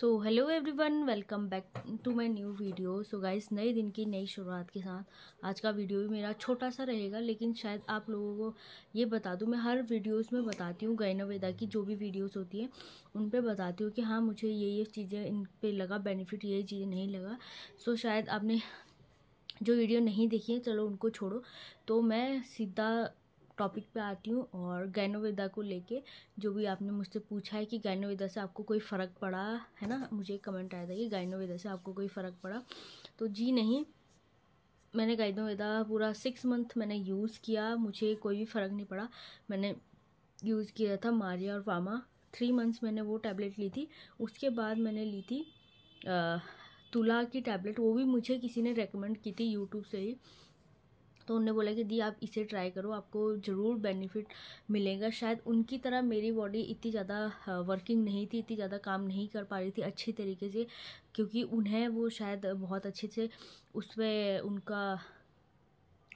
so hello everyone welcome back to my new video so guys नए दिन की नई शुरुआत के साथ आज का वीडियो भी मेरा छोटा सा रहेगा लेकिन शायद आप लोगों को ये बता दूँ मैं हर वीडियोस में बताती हूँ गैना वेदा की जो भी वीडियोस होती है उन पे बताती हूँ कि हाँ मुझे ये ये चीज़ें इन पर लगा बेनिफिट ये चीज़ें नहीं लगा सो so, शायद आपने जो वीडियो नहीं देखी है चलो उनको छोड़ो तो मैं सीधा टॉपिक पे आती हूँ और गैनोवेदा को लेके जो भी आपने मुझसे पूछा है कि गैनोवेदा से आपको कोई फ़र्क पड़ा है ना मुझे एक कमेंट आया था कि गैनोवेदा से आपको कोई फ़र्क पड़ा तो जी नहीं मैंने गैनोवेदा पूरा सिक्स मंथ मैंने यूज़ किया मुझे कोई भी फ़र्क नहीं पड़ा मैंने यूज़ किया था मारिया और वामा थ्री मंथ्स मैंने वो टैबलेट ली थी उसके बाद मैंने ली थी आ, तुला की टैबलेट वो भी मुझे किसी ने रेकमेंड की थी यूट्यूब से ही तो उनने बोला कि दी आप इसे ट्राई करो आपको ज़रूर बेनिफिट मिलेगा शायद उनकी तरह मेरी बॉडी इतनी ज़्यादा वर्किंग हाँ, नहीं थी इतनी ज़्यादा काम नहीं कर पा रही थी अच्छी तरीके से क्योंकि उन्हें वो शायद बहुत अच्छे से उसमें उनका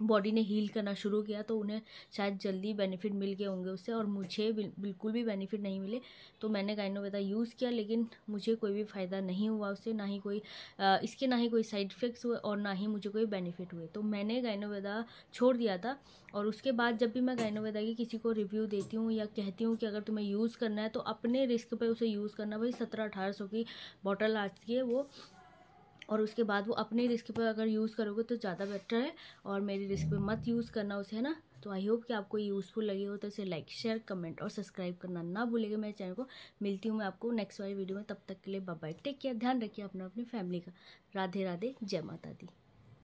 बॉडी ने हील करना शुरू किया तो उन्हें शायद जल्दी बेनिफिट मिल गए होंगे उससे और मुझे बिल, बिल्कुल भी बेनिफिट नहीं मिले तो मैंने गाइनोवेदा यूज़ किया लेकिन मुझे कोई भी फ़ायदा नहीं हुआ उससे ना ही कोई आ, इसके ना ही कोई साइड इफ़ेक्ट्स हुए और ना ही मुझे कोई बेनिफिट हुए तो मैंने गाइनोवेदा छोड़ दिया था और उसके बाद जब भी मैं गाइनोवेदा की किसी को रिव्यू देती हूँ या कहती हूँ कि अगर तुम्हें यूज़ करना है तो अपने रिस्क पर उसे यूज़ करना भाई सत्रह अठारह सौ की बॉटल आती है वो और उसके बाद वो अपने रिस्क पर अगर यूज़ करोगे तो ज़्यादा बेटर है और मेरी रिस्क पर मत यूज़ करना उसे है ना तो आई होप कि आपको ये यूज़फुल लगी हो तो इसे लाइक शेयर कमेंट और सब्सक्राइब करना ना भूलेगा मेरे चैनल को मिलती हूँ मैं आपको नेक्स्ट वाली वीडियो में तब तक के लिए बाय टेक केयर ध्यान रखिए अपना अपनी फैमिली का राधे राधे जय माता दी